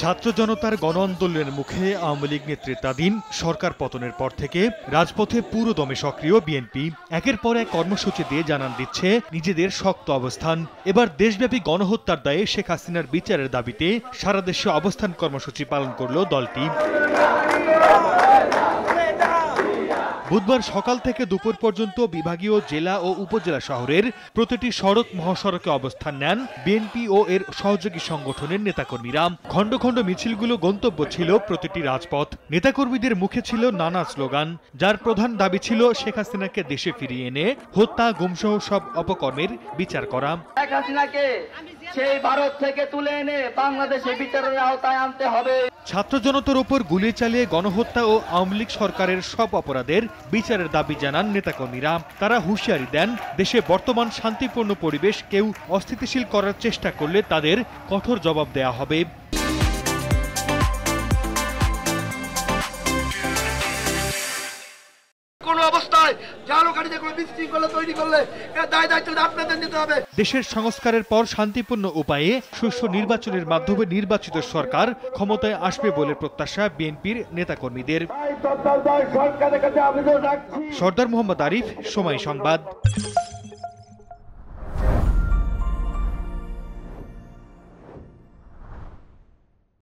ছাত্র জনতার গণ আন্দোলনের মুখে আওয়ামী লীগ নেতৃত্বাধীন সরকার পতনের পর থেকে রাজপথে পুরো দমে সক্রিয় বিএনপি একের পর এক কর্মসূচি দিয়ে জানান দিচ্ছে নিজেদের শক্ত অবস্থান এবার দেশব্যাপী গণহত্যার দায়ে শেখ হাসিনার বিচারের দাবিতে সারা দেশে অবস্থান কর্মসূচি পালন করল দলটি বুধবার সকাল থেকে দুপুর পর্যন্ত বিভাগীয় জেলা ও উপজেলা শহরের প্রতিটি সড়ক মহাসড়কে অবস্থান নেন বিএনপি ও এর সহযোগী সংগঠনের নেতাকর্মীরা খণ্ড খণ্ড মিছিলগুলো গন্তব্য ছিল প্রতিটি রাজপথ নেতাকর্মীদের মুখে ছিল নানা স্লোগান যার প্রধান দাবি ছিল শেখ হাসিনাকে দেশে ফিরিয়ে এনে হত্যা গুমসহ সব অপকর্মের বিচার করা শেখ হাসিনাকে সেই ভারত থেকে তুলে এনে বাংলাদেশে বিচারের আওতায় আনতে হবে ছাত্র জনতার উপর গুলি চালিয়ে গণহত্যা ও আওয়ামী লীগ সরকারের সব অপরাধের বিচারের দাবি জানান নেতাকর্মীরা তারা হুঁশিয়ারি দেন দেশে বর্তমান শান্তিপূর্ণ পরিবেশ কেউ অস্থিতিশীল করার চেষ্টা করলে তাদের কঠোর জবাব দেয়া হবে দেশের সংস্কারের পর শান্তিপূর্ণ উপায়ে সুষ্ঠু নির্বাচনের মাধ্যমে নির্বাচিত সরকার ক্ষমতায় আসবে বলে প্রত্যাশা বিএনপির নেতাকর্মীদের সর্দার মোহাম্মদ আরিফ সময় সংবাদ